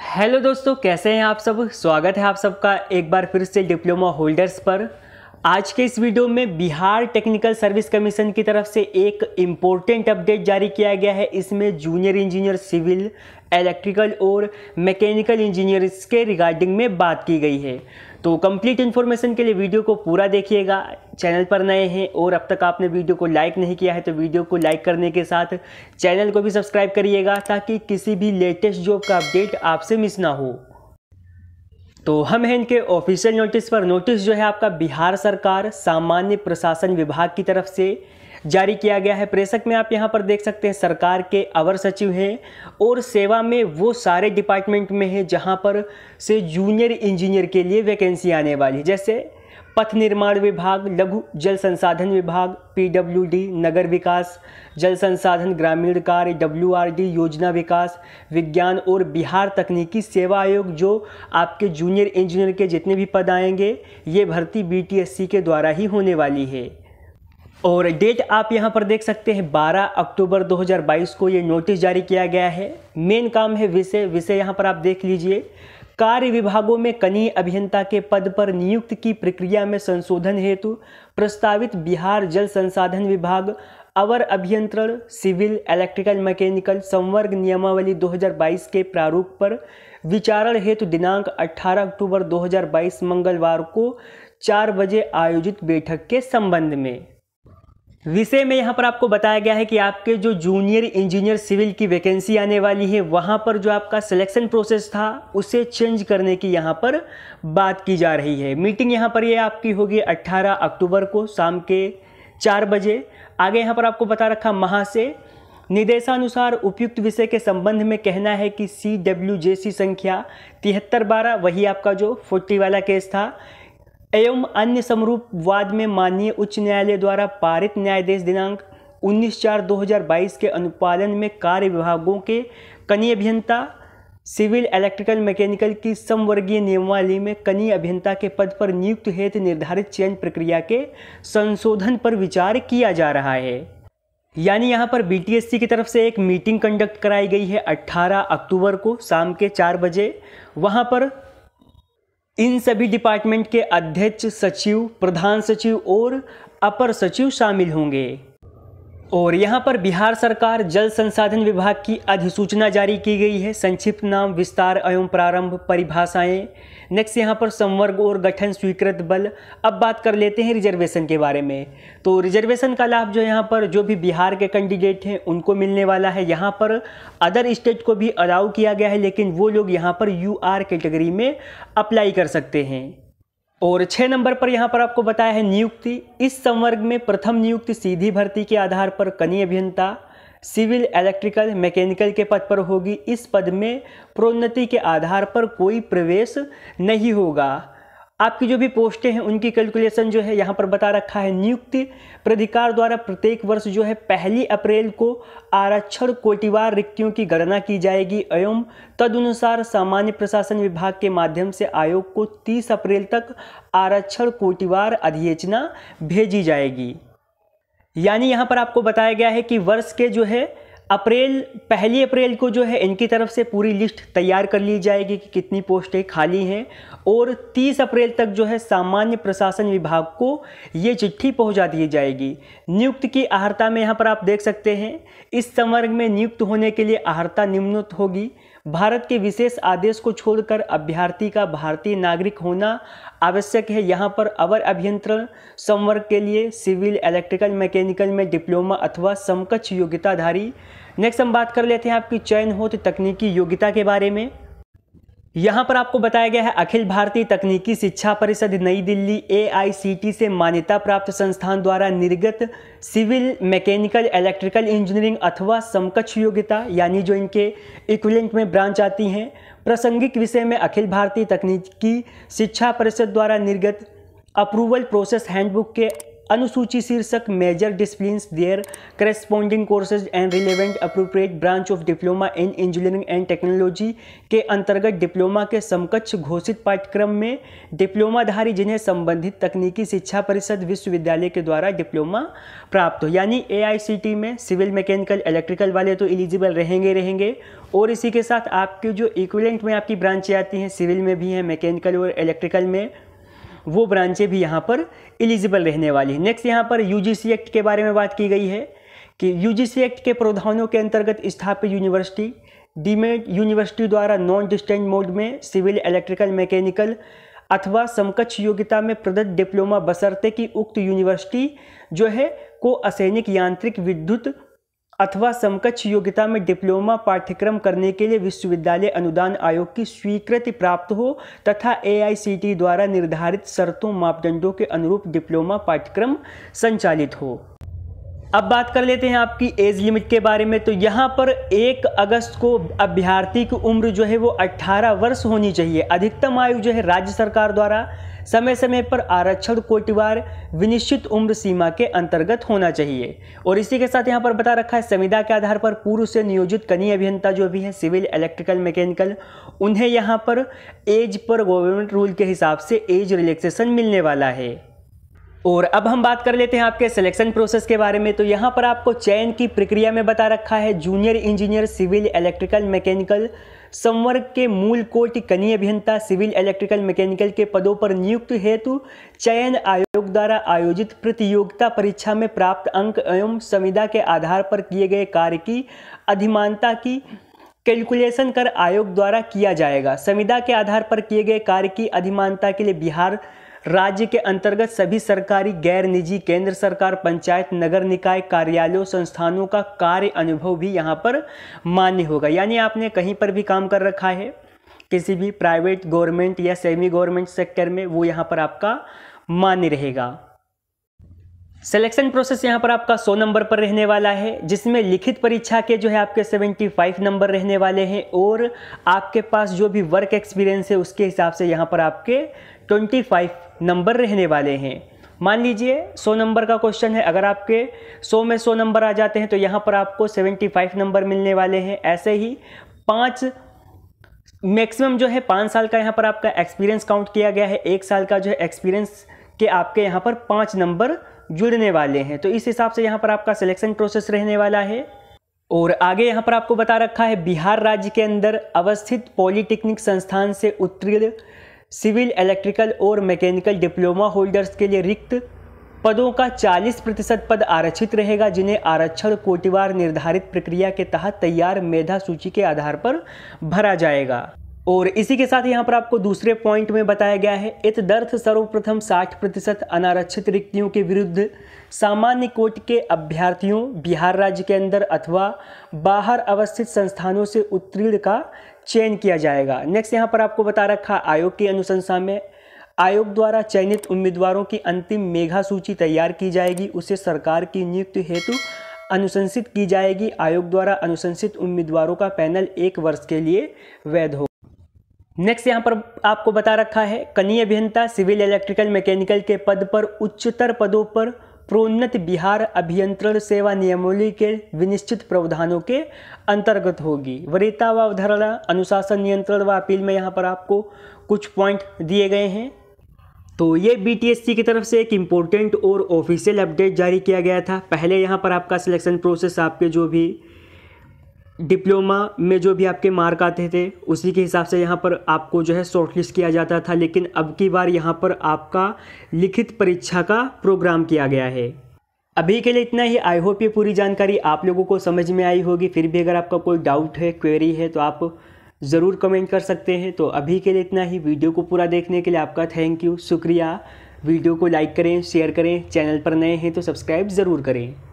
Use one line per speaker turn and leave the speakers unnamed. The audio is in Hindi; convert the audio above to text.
हेलो दोस्तों कैसे हैं आप सब स्वागत है आप सबका एक बार फिर से डिप्लोमा होल्डर्स पर आज के इस वीडियो में बिहार टेक्निकल सर्विस कमीशन की तरफ से एक इम्पोर्टेंट अपडेट जारी किया गया है इसमें जूनियर इंजीनियर सिविल इलेक्ट्रिकल और मैकेनिकल इंजीनियर्स के रिगार्डिंग में बात की गई है तो कंप्लीट इन्फॉर्मेशन के लिए वीडियो को पूरा देखिएगा चैनल पर नए हैं और अब तक आपने वीडियो को लाइक नहीं किया है तो वीडियो को लाइक करने के साथ चैनल को भी सब्सक्राइब करिएगा ताकि किसी भी लेटेस्ट जॉब का अपडेट आपसे मिस ना हो तो हम हैं इनके ऑफिशियल नोटिस पर नोटिस जो है आपका बिहार सरकार सामान्य प्रशासन विभाग की तरफ से जारी किया गया है प्रेषक में आप यहाँ पर देख सकते हैं सरकार के अवर सचिव हैं और सेवा में वो सारे डिपार्टमेंट में हैं जहाँ पर से जूनियर इंजीनियर के लिए वैकेंसी आने वाली जैसे पथ निर्माण विभाग लघु जल संसाधन विभाग पीडब्ल्यूडी नगर विकास जल संसाधन ग्रामीण कार्य डब्ल्यू योजना विकास विज्ञान और बिहार तकनीकी सेवा आयोग जो आपके जूनियर इंजीनियर के जितने भी पद आएंगे ये भर्ती बीटीएससी के द्वारा ही होने वाली है और डेट आप यहाँ पर देख सकते हैं 12 अक्टूबर 2022 को ये नोटिस जारी किया गया है मेन काम है विषय विषय यहाँ पर आप देख लीजिए कार्य विभागों में कनीय अभियंता के पद पर नियुक्त की प्रक्रिया में संशोधन हेतु प्रस्तावित बिहार जल संसाधन विभाग अवर अभियंत्रण सिविल इलेक्ट्रिकल मैकेनिकल संवर्ग नियमावली 2022 के प्रारूप पर विचारण हेतु दिनांक 18 अक्टूबर 2022 मंगलवार को चार बजे आयोजित बैठक के संबंध में विषय में यहाँ पर आपको बताया गया है कि आपके जो जूनियर इंजीनियर सिविल की वैकेंसी आने वाली है वहाँ पर जो आपका सिलेक्शन प्रोसेस था उसे चेंज करने की यहाँ पर बात की जा रही है मीटिंग यहाँ पर ये यह आपकी होगी 18 अक्टूबर को शाम के चार बजे आगे यहाँ पर आपको बता रखा महा से निर्देशानुसार उपयुक्त विषय के संबंध में कहना है कि सी डब्ल्यू जे सी संख्या तिहत्तर बारह वही आपका जो फोर्टी वाला केस था एवं अन्य समरूपवाद में माननीय उच्च न्यायालय द्वारा पारित न्यायाधीश दिनांक 19 चार 2022 के अनुपालन में कार्य विभागों के कनीय अभियंता सिविल इलेक्ट्रिकल मैकेनिकल की समवर्गीय नियमावली में कनीय अभियंता के पद पर नियुक्त हेतु निर्धारित चयन प्रक्रिया के संशोधन पर विचार किया जा रहा है यानी यहाँ पर बी की तरफ से एक मीटिंग कंडक्ट कराई गई है 18 अक्टूबर को शाम के चार बजे वहाँ पर इन सभी डिपार्टमेंट के अध्यक्ष सचिव प्रधान सचिव और अपर सचिव शामिल होंगे और यहाँ पर बिहार सरकार जल संसाधन विभाग की अधिसूचना जारी की गई है संक्षिप्त नाम विस्तार एवं प्रारंभ परिभाषाएं नेक्स्ट यहाँ पर संवर्ग और गठन स्वीकृत बल अब बात कर लेते हैं रिजर्वेशन के बारे में तो रिजर्वेशन का लाभ जो यहाँ पर जो भी बिहार के कैंडिडेट हैं उनको मिलने वाला है यहाँ पर अदर स्टेट को भी अलाउ किया गया है लेकिन वो लोग यहाँ पर यू कैटेगरी में अप्लाई कर सकते हैं और छः नंबर पर यहाँ पर आपको बताया है नियुक्ति इस संवर्ग में प्रथम नियुक्ति सीधी भर्ती के आधार पर कनीय अभियंता सिविल इलेक्ट्रिकल मैकेनिकल के पद पर होगी इस पद में प्रोन्नति के आधार पर कोई प्रवेश नहीं होगा आपकी जो भी पोस्टें हैं उनकी कैलकुलेशन जो है यहाँ पर बता रखा है नियुक्ति प्राधिकार द्वारा प्रत्येक वर्ष जो है पहली अप्रैल को आरक्षण कोटिवार रिक्तियों की गणना की जाएगी एवं तदनुसार सामान्य प्रशासन विभाग के माध्यम से आयोग को 30 अप्रैल तक आरक्षण कोटिवार अधिसूचना भेजी जाएगी यानी यहाँ पर आपको बताया गया है कि वर्ष के जो है अप्रैल पहली अप्रैल को जो है इनकी तरफ से पूरी लिस्ट तैयार कर ली जाएगी कि कितनी पोस्टें खाली हैं और 30 अप्रैल तक जो है सामान्य प्रशासन विभाग को ये चिट्ठी पहुंचा दी जाएगी नियुक्त की आहर्ता में यहाँ पर आप देख सकते हैं इस संवर्ग में नियुक्त होने के लिए आहर्ता निम्नत होगी भारत के विशेष आदेश को छोड़कर अभ्यर्थी का भारतीय नागरिक होना आवश्यक है यहाँ पर अवर अभियंत्रण संवर्ग के लिए सिविल इलेक्ट्रिकल मैकेनिकल में डिप्लोमा अथवा समकक्ष योग्यताधारी नेक्स्ट हम बात कर लेते हैं आपकी चयन हो तो तकनीकी योग्यता के बारे में यहाँ पर आपको बताया गया है अखिल भारतीय तकनीकी शिक्षा परिषद नई दिल्ली ए से मान्यता प्राप्त संस्थान द्वारा निर्गत सिविल मैकेनिकल इलेक्ट्रिकल इंजीनियरिंग अथवा समकक्ष योग्यता यानी जो इनके इक्विलेंट में ब्रांच आती हैं प्रासंगिक विषय में अखिल भारतीय तकनीकी शिक्षा परिषद द्वारा निर्गत अप्रूवल प्रोसेस हैंडबुक के अनुसूची शीर्षक major discipline their corresponding courses and relevant appropriate branch of diploma in engineering and technology के अंतर्गत डिप्लोमा के समकक्ष घोषित पाठ्यक्रम में डिप्लोमाधारी जिन्हें संबंधित तकनीकी शिक्षा परिषद विश्वविद्यालय के द्वारा डिप्लोमा प्राप्त हो यानी ए में सिविल मैकेनिकल इलेक्ट्रिकल वाले तो एलिजिबल रहेंगे रहेंगे और इसी के साथ आपके जो इक्वलेंट में आपकी ब्रांचें आती हैं सिविल में भी हैं मैकेनिकल और इलेक्ट्रिकल में वो ब्रांचें भी यहाँ पर एलिजिबल रहने वाली हैं नेक्स्ट यहाँ पर यू एक्ट के बारे में बात की गई है कि यू एक्ट के प्रावधानों के अंतर्गत स्थापित यूनिवर्सिटी डीमेड यूनिवर्सिटी द्वारा नॉन डिस्टेंट मोड में सिविल इलेक्ट्रिकल मैकेनिकल अथवा समकक्ष योग्यता में प्रदत्त डिप्लोमा बसरते कि उक्त यूनिवर्सिटी जो है को असैनिक यांत्रिक विद्युत अथवा समकक्ष योग्यता में डिप्लोमा पाठ्यक्रम करने के लिए विश्वविद्यालय अनुदान आयोग की स्वीकृति प्राप्त हो तथा ए द्वारा निर्धारित शर्तों मापदंडों के अनुरूप डिप्लोमा पाठ्यक्रम संचालित हो अब बात कर लेते हैं आपकी एज लिमिट के बारे में तो यहाँ पर एक अगस्त को अभ्यर्थी की उम्र जो है वो 18 वर्ष होनी चाहिए अधिकतम आयु जो है राज्य सरकार द्वारा समय समय पर आरक्षण कोटिवार विनिश्चित उम्र सीमा के अंतर्गत होना चाहिए और इसी के साथ यहाँ पर बता रखा है संविदा के आधार पर पूर्व से नियोजित कनी अभियंता जो भी है सिविल इलेक्ट्रिकल मैकेनिकल उन्हें यहाँ पर एज पर गवर्नमेंट रूल के हिसाब से एज रिलैक्सेशन मिलने वाला है और अब हम बात कर लेते हैं आपके सिलेक्शन प्रोसेस के बारे में तो यहाँ पर आपको चयन की प्रक्रिया में बता रखा है junior engineer civil electrical mechanical संवर्ग के मूल कोट कनीय अभियंता सिविल इलेक्ट्रिकल मैकेनिकल के पदों पर नियुक्त हेतु चयन आयोग द्वारा आयोजित प्रतियोगिता परीक्षा में प्राप्त अंक एवं संविदा के आधार पर किए गए कार्य की अधिमानता की कैलकुलेशन कर आयोग द्वारा किया जाएगा संविदा के आधार पर किए गए कार्य की अधिमानता के लिए बिहार राज्य के अंतर्गत सभी सरकारी गैर निजी केंद्र सरकार पंचायत नगर निकाय कार्यालयों संस्थानों का कार्य अनुभव भी यहाँ पर मान्य होगा यानी आपने कहीं पर भी काम कर रखा है किसी भी प्राइवेट गवर्नमेंट या सेमी गवर्नमेंट सेक्टर में वो यहाँ पर आपका मान्य रहेगा सिलेक्शन प्रोसेस यहाँ पर आपका 100 नंबर पर रहने वाला है जिसमें लिखित परीक्षा के जो है आपके 75 नंबर रहने वाले हैं और आपके पास जो भी वर्क एक्सपीरियंस है उसके हिसाब से यहाँ पर आपके ट्वेंटी फाइव नंबर रहने वाले हैं मान लीजिए 100 नंबर का क्वेश्चन है अगर आपके 100 में 100 नंबर आ जाते हैं तो यहाँ पर आपको 75 नंबर मिलने वाले हैं ऐसे ही पाँच मैक्सिमम जो है पाँच साल का यहाँ पर आपका एक्सपीरियंस काउंट किया गया है एक साल का जो है एक्सपीरियंस के आपके यहाँ पर पाँच नंबर जुड़ने वाले हैं तो इस हिसाब से यहाँ पर आपका सिलेक्शन प्रोसेस रहने वाला है और आगे यहाँ पर आपको बता रखा है बिहार राज्य के अंदर अवस्थित पॉलिटेक्निक संस्थान से उत्तीर्ण सिविल इलेक्ट्रिकल और मैकेनिकल डिप्लोमा होल्डर्स के लिए रिक्त पदों का 40 प्रतिशत पद आरक्षित रहेगा जिन्हें आरक्षण कोटिवार निर्धारित प्रक्रिया के तहत तैयार मेधा सूची के आधार पर भरा जाएगा और इसी के साथ यहाँ पर आपको दूसरे पॉइंट में बताया गया है इत दर्थ सर्वप्रथम 60 प्रतिशत अनारक्षित रिक्तियों के विरुद्ध सामान्य कोट के अभ्यर्थियों बिहार राज्य के अंदर अथवा बाहर अवस्थित संस्थानों से उत्तीर्ण का चयन किया जाएगा नेक्स्ट यहाँ पर आपको बता रखा आयोग की अनुशंसा में आयोग द्वारा चयनित उम्मीदवारों की अंतिम मेघा सूची तैयार की जाएगी उसे सरकार की नियुक्ति हेतु अनुशंसित की जाएगी आयोग द्वारा अनुशंसित उम्मीदवारों का पैनल एक वर्ष के लिए वैध हो नेक्स्ट यहाँ पर आपको बता रखा है कनीय अभियंता सिविल इलेक्ट्रिकल मैकेनिकल के पद पर उच्चतर पदों पर प्रोन्नत बिहार अभियंत्रण सेवा नियमावली के विनिश्चित प्रावधानों के अंतर्गत होगी वरीयता व अवधारणा अनुशासन नियंत्रण व अपील में यहाँ पर आपको कुछ पॉइंट दिए गए हैं तो ये बीटीएससी की तरफ से एक इम्पोर्टेंट और ऑफिशियल अपडेट जारी किया गया था पहले यहाँ पर आपका सिलेक्शन प्रोसेस आपके जो भी डिप्लोमा में जो भी आपके मार्क आते थे उसी के हिसाब से यहाँ पर आपको जो है शॉर्टलिस्ट किया जाता था लेकिन अब की बार यहाँ पर आपका लिखित परीक्षा का प्रोग्राम किया गया है अभी के लिए इतना ही आई होप ये पूरी जानकारी आप लोगों को समझ में आई होगी फिर भी अगर आपका कोई डाउट है क्वेरी है तो आप ज़रूर कमेंट कर सकते हैं तो अभी के लिए इतना ही वीडियो को पूरा देखने के लिए आपका थैंक यू शुक्रिया वीडियो को लाइक करें शेयर करें चैनल पर नए हैं तो सब्सक्राइब ज़रूर करें